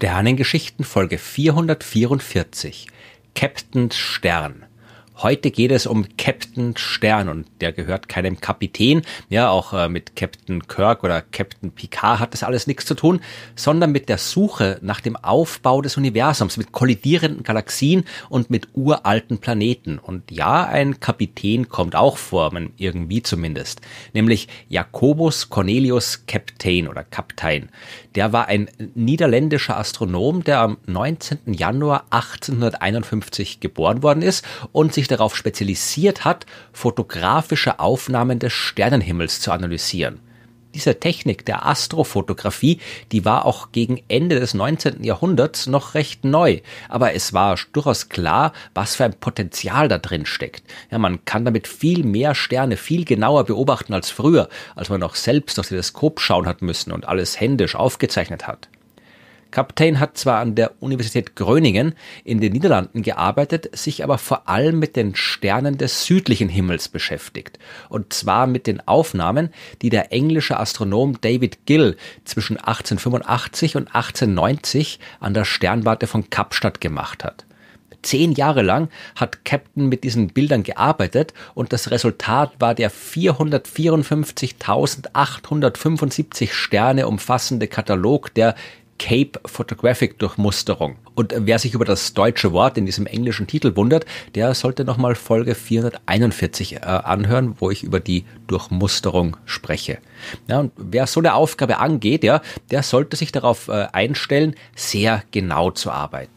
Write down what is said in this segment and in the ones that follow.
Sternengeschichten Folge 444 Captain Stern Heute geht es um Captain Stern und der gehört keinem Kapitän. Ja, auch äh, mit Captain Kirk oder Captain Picard hat das alles nichts zu tun, sondern mit der Suche nach dem Aufbau des Universums, mit kollidierenden Galaxien und mit uralten Planeten. Und ja, ein Kapitän kommt auch vor, man irgendwie zumindest. Nämlich Jakobus Cornelius Captain oder Kaptein. Der war ein niederländischer Astronom, der am 19. Januar 1851 geboren worden ist und sich darauf spezialisiert hat, fotografische Aufnahmen des Sternenhimmels zu analysieren. Diese Technik der Astrofotografie, die war auch gegen Ende des 19. Jahrhunderts noch recht neu, aber es war durchaus klar, was für ein Potenzial da drin steckt. Ja, man kann damit viel mehr Sterne viel genauer beobachten als früher, als man noch selbst durchs Teleskop schauen hat müssen und alles händisch aufgezeichnet hat. Kaptein hat zwar an der Universität Gröningen in den Niederlanden gearbeitet, sich aber vor allem mit den Sternen des südlichen Himmels beschäftigt. Und zwar mit den Aufnahmen, die der englische Astronom David Gill zwischen 1885 und 1890 an der Sternwarte von Kapstadt gemacht hat. Zehn Jahre lang hat Captain mit diesen Bildern gearbeitet und das Resultat war der 454.875 Sterne umfassende Katalog der Cape Photographic Durchmusterung. Und wer sich über das deutsche Wort in diesem englischen Titel wundert, der sollte nochmal Folge 441 äh, anhören, wo ich über die Durchmusterung spreche. Ja, und wer so eine Aufgabe angeht, ja, der sollte sich darauf äh, einstellen, sehr genau zu arbeiten.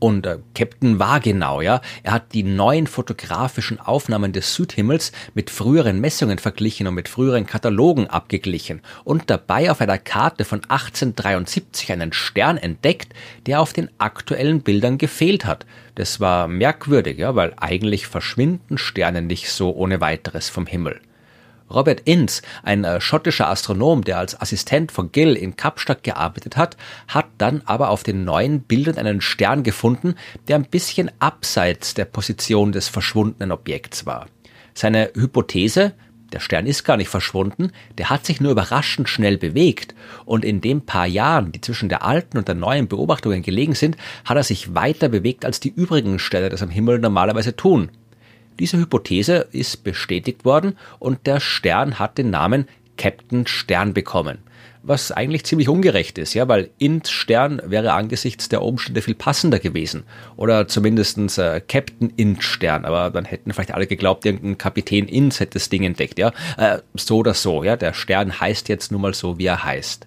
Und äh, Captain Wagenau, ja, er hat die neuen fotografischen Aufnahmen des Südhimmels mit früheren Messungen verglichen und mit früheren Katalogen abgeglichen und dabei auf einer Karte von 1873 einen Stern entdeckt, der auf den aktuellen Bildern gefehlt hat. Das war merkwürdig, ja, weil eigentlich verschwinden Sterne nicht so ohne weiteres vom Himmel. Robert Ince, ein äh, schottischer Astronom, der als Assistent von Gill in Kapstadt gearbeitet hat, hat dann aber auf den neuen Bildern einen Stern gefunden, der ein bisschen abseits der Position des verschwundenen Objekts war. Seine Hypothese, der Stern ist gar nicht verschwunden, der hat sich nur überraschend schnell bewegt und in den paar Jahren, die zwischen der alten und der neuen Beobachtungen gelegen sind, hat er sich weiter bewegt, als die übrigen Sterne das am Himmel normalerweise tun. Diese Hypothese ist bestätigt worden und der Stern hat den Namen Captain Stern bekommen. Was eigentlich ziemlich ungerecht ist, ja, weil Int Stern wäre angesichts der Umstände viel passender gewesen. Oder zumindestens äh, Captain Int Stern, aber dann hätten vielleicht alle geglaubt, irgendein Kapitän Int hätte das Ding entdeckt, ja. Äh, so oder so, ja. Der Stern heißt jetzt nun mal so, wie er heißt.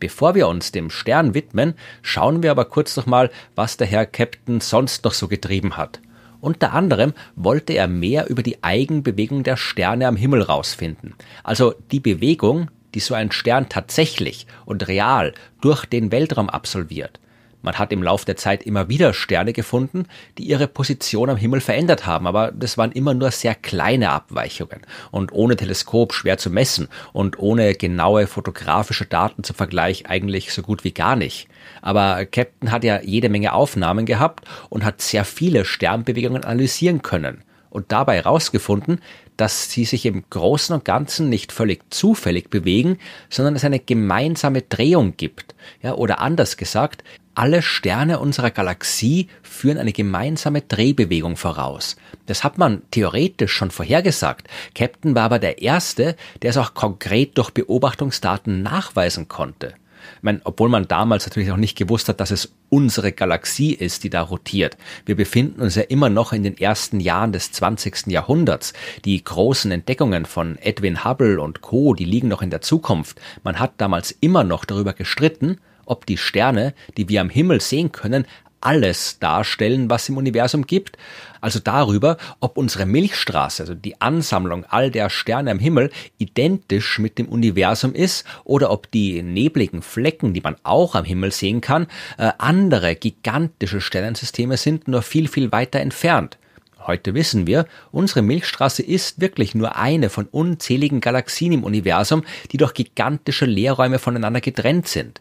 Bevor wir uns dem Stern widmen, schauen wir aber kurz nochmal, was der Herr Captain sonst noch so getrieben hat. Unter anderem wollte er mehr über die Eigenbewegung der Sterne am Himmel rausfinden, also die Bewegung, die so ein Stern tatsächlich und real durch den Weltraum absolviert man hat im Lauf der Zeit immer wieder Sterne gefunden, die ihre Position am Himmel verändert haben, aber das waren immer nur sehr kleine Abweichungen und ohne Teleskop schwer zu messen und ohne genaue fotografische Daten zum Vergleich eigentlich so gut wie gar nicht. Aber Captain hat ja jede Menge Aufnahmen gehabt und hat sehr viele Sternbewegungen analysieren können und dabei herausgefunden, dass sie sich im Großen und Ganzen nicht völlig zufällig bewegen, sondern es eine gemeinsame Drehung gibt. Ja, oder anders gesagt, alle Sterne unserer Galaxie führen eine gemeinsame Drehbewegung voraus. Das hat man theoretisch schon vorhergesagt. Captain war aber der Erste, der es auch konkret durch Beobachtungsdaten nachweisen konnte meine, obwohl man damals natürlich auch nicht gewusst hat, dass es unsere Galaxie ist, die da rotiert. Wir befinden uns ja immer noch in den ersten Jahren des 20. Jahrhunderts. Die großen Entdeckungen von Edwin Hubble und Co., die liegen noch in der Zukunft. Man hat damals immer noch darüber gestritten, ob die Sterne, die wir am Himmel sehen können, alles darstellen, was im Universum gibt, also darüber, ob unsere Milchstraße, also die Ansammlung all der Sterne am Himmel, identisch mit dem Universum ist oder ob die nebligen Flecken, die man auch am Himmel sehen kann, äh, andere gigantische Sternensysteme sind, nur viel, viel weiter entfernt. Heute wissen wir, unsere Milchstraße ist wirklich nur eine von unzähligen Galaxien im Universum, die durch gigantische Leerräume voneinander getrennt sind.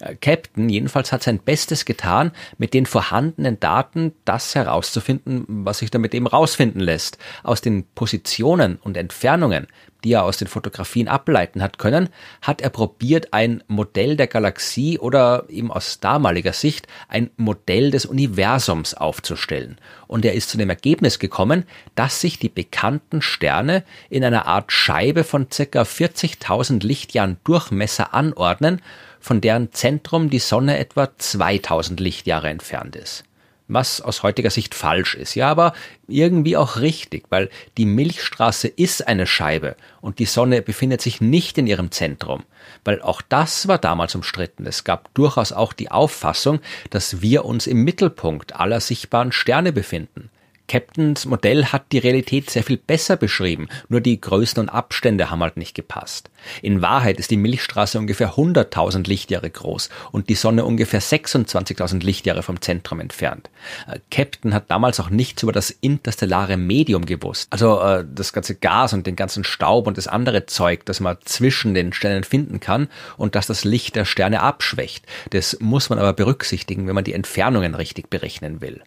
Äh, Captain jedenfalls hat sein Bestes getan, mit den vorhandenen Daten das herauszufinden, was sich damit eben rausfinden lässt. Aus den Positionen und Entfernungen, die er aus den Fotografien ableiten hat können, hat er probiert, ein Modell der Galaxie oder eben aus damaliger Sicht ein Modell des Universums aufzustellen. Und er ist zu dem Ergebnis gekommen, dass sich die bekannten Sterne in einer Art Scheibe von circa 40.000 Lichtjahren Durchmesser anordnen von deren Zentrum die Sonne etwa 2000 Lichtjahre entfernt ist. Was aus heutiger Sicht falsch ist, ja, aber irgendwie auch richtig, weil die Milchstraße ist eine Scheibe und die Sonne befindet sich nicht in ihrem Zentrum, weil auch das war damals umstritten. Es gab durchaus auch die Auffassung, dass wir uns im Mittelpunkt aller sichtbaren Sterne befinden. Captains Modell hat die Realität sehr viel besser beschrieben, nur die Größen und Abstände haben halt nicht gepasst. In Wahrheit ist die Milchstraße ungefähr 100.000 Lichtjahre groß und die Sonne ungefähr 26.000 Lichtjahre vom Zentrum entfernt. Äh, Captain hat damals auch nichts über das interstellare Medium gewusst, also äh, das ganze Gas und den ganzen Staub und das andere Zeug, das man zwischen den Sternen finden kann und das das Licht der Sterne abschwächt. Das muss man aber berücksichtigen, wenn man die Entfernungen richtig berechnen will.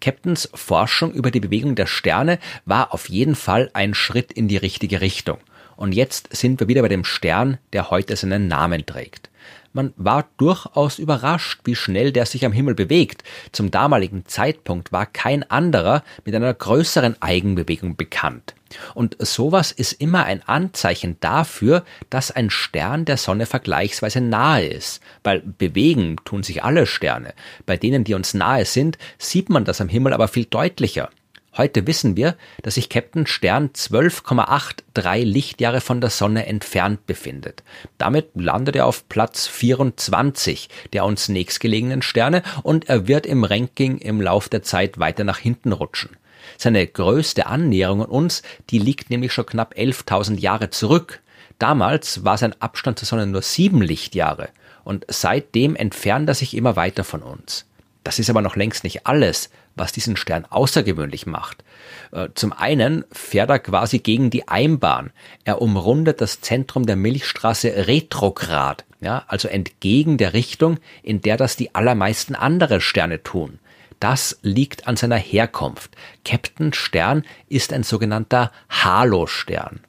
Captains Forschung über die Bewegung der Sterne war auf jeden Fall ein Schritt in die richtige Richtung. Und jetzt sind wir wieder bei dem Stern, der heute seinen Namen trägt. Man war durchaus überrascht, wie schnell der sich am Himmel bewegt. Zum damaligen Zeitpunkt war kein anderer mit einer größeren Eigenbewegung bekannt. Und sowas ist immer ein Anzeichen dafür, dass ein Stern der Sonne vergleichsweise nahe ist. Weil bewegen tun sich alle Sterne. Bei denen, die uns nahe sind, sieht man das am Himmel aber viel deutlicher. Heute wissen wir, dass sich Captain Stern 12,83 Lichtjahre von der Sonne entfernt befindet. Damit landet er auf Platz 24 der uns nächstgelegenen Sterne und er wird im Ranking im Lauf der Zeit weiter nach hinten rutschen. Seine größte Annäherung an uns, die liegt nämlich schon knapp 11.000 Jahre zurück. Damals war sein Abstand zur Sonne nur sieben Lichtjahre und seitdem entfernt er sich immer weiter von uns. Das ist aber noch längst nicht alles, was diesen Stern außergewöhnlich macht. Äh, zum einen fährt er quasi gegen die Einbahn. Er umrundet das Zentrum der Milchstraße retrograd, ja, also entgegen der Richtung, in der das die allermeisten andere Sterne tun. Das liegt an seiner Herkunft. Captain Stern ist ein sogenannter Halo-Stern.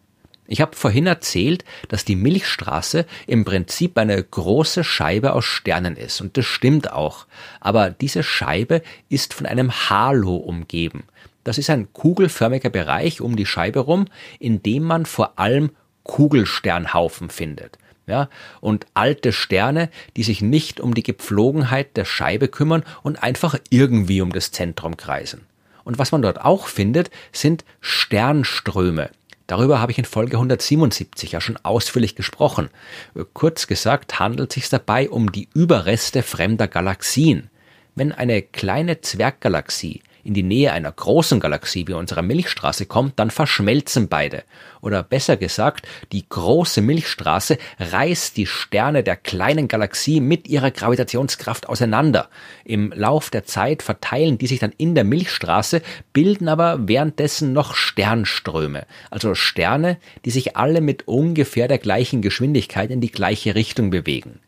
Ich habe vorhin erzählt, dass die Milchstraße im Prinzip eine große Scheibe aus Sternen ist und das stimmt auch. Aber diese Scheibe ist von einem Halo umgeben. Das ist ein kugelförmiger Bereich um die Scheibe rum, in dem man vor allem Kugelsternhaufen findet. Ja, und alte Sterne, die sich nicht um die Gepflogenheit der Scheibe kümmern und einfach irgendwie um das Zentrum kreisen. Und was man dort auch findet, sind Sternströme. Darüber habe ich in Folge 177 ja schon ausführlich gesprochen. Äh, kurz gesagt handelt es sich dabei um die Überreste fremder Galaxien. Wenn eine kleine Zwerggalaxie in die Nähe einer großen Galaxie wie unserer Milchstraße kommt, dann verschmelzen beide. Oder besser gesagt, die große Milchstraße reißt die Sterne der kleinen Galaxie mit ihrer Gravitationskraft auseinander. Im Lauf der Zeit verteilen die sich dann in der Milchstraße, bilden aber währenddessen noch Sternströme, also Sterne, die sich alle mit ungefähr der gleichen Geschwindigkeit in die gleiche Richtung bewegen.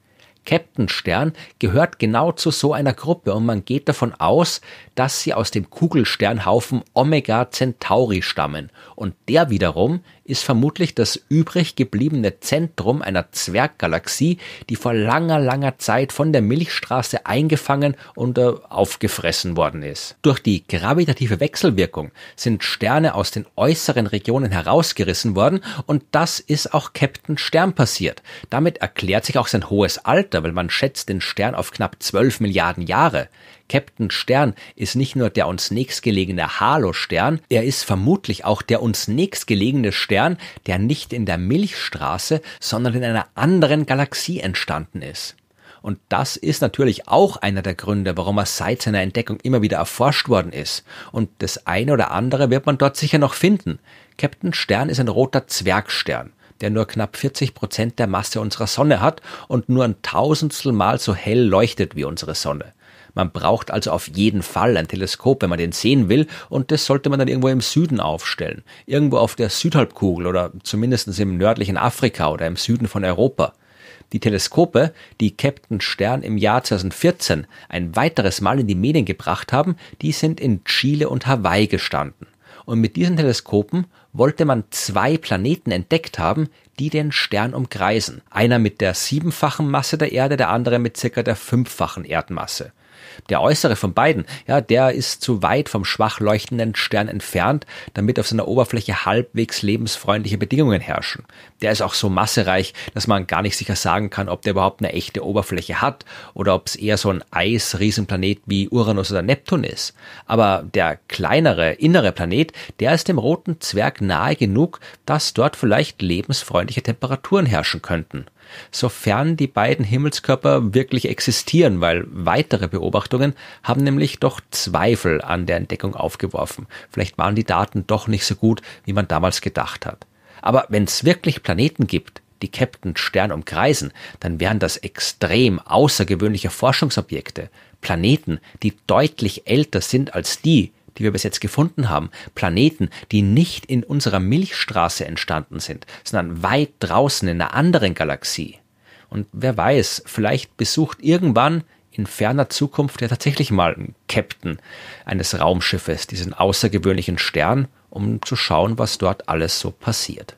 Captain Stern gehört genau zu so einer Gruppe und man geht davon aus, dass sie aus dem Kugelsternhaufen Omega Centauri stammen und der wiederum ist vermutlich das übrig gebliebene Zentrum einer Zwerggalaxie, die vor langer, langer Zeit von der Milchstraße eingefangen und äh, aufgefressen worden ist. Durch die gravitative Wechselwirkung sind Sterne aus den äußeren Regionen herausgerissen worden und das ist auch Captain Stern passiert. Damit erklärt sich auch sein hohes Alter, weil man schätzt den Stern auf knapp 12 Milliarden Jahre. Captain Stern ist nicht nur der uns nächstgelegene Halo-Stern, er ist vermutlich auch der uns nächstgelegene Stern, der nicht in der Milchstraße, sondern in einer anderen Galaxie entstanden ist. Und das ist natürlich auch einer der Gründe, warum er seit seiner Entdeckung immer wieder erforscht worden ist. Und das eine oder andere wird man dort sicher noch finden. Captain Stern ist ein roter Zwergstern der nur knapp 40 Prozent der Masse unserer Sonne hat und nur ein tausendstel Mal so hell leuchtet wie unsere Sonne. Man braucht also auf jeden Fall ein Teleskop, wenn man den sehen will, und das sollte man dann irgendwo im Süden aufstellen. Irgendwo auf der Südhalbkugel oder zumindest im nördlichen Afrika oder im Süden von Europa. Die Teleskope, die Captain Stern im Jahr 2014 ein weiteres Mal in die Medien gebracht haben, die sind in Chile und Hawaii gestanden. Und mit diesen Teleskopen wollte man zwei Planeten entdeckt haben, die den Stern umkreisen. Einer mit der siebenfachen Masse der Erde, der andere mit circa der fünffachen Erdmasse. Der äußere von beiden, ja, der ist zu weit vom schwach leuchtenden Stern entfernt, damit auf seiner Oberfläche halbwegs lebensfreundliche Bedingungen herrschen. Der ist auch so massereich, dass man gar nicht sicher sagen kann, ob der überhaupt eine echte Oberfläche hat oder ob es eher so ein Eisriesenplanet wie Uranus oder Neptun ist. Aber der kleinere innere Planet, der ist dem roten Zwerg nahe genug, dass dort vielleicht lebensfreundliche Temperaturen herrschen könnten sofern die beiden Himmelskörper wirklich existieren, weil weitere Beobachtungen haben nämlich doch Zweifel an der Entdeckung aufgeworfen. Vielleicht waren die Daten doch nicht so gut, wie man damals gedacht hat. Aber wenn es wirklich Planeten gibt, die Captain Stern umkreisen, dann wären das extrem außergewöhnliche Forschungsobjekte, Planeten, die deutlich älter sind als die, die wir bis jetzt gefunden haben, Planeten, die nicht in unserer Milchstraße entstanden sind, sondern weit draußen in einer anderen Galaxie. Und wer weiß, vielleicht besucht irgendwann in ferner Zukunft ja tatsächlich mal ein Captain eines Raumschiffes diesen außergewöhnlichen Stern, um zu schauen, was dort alles so passiert.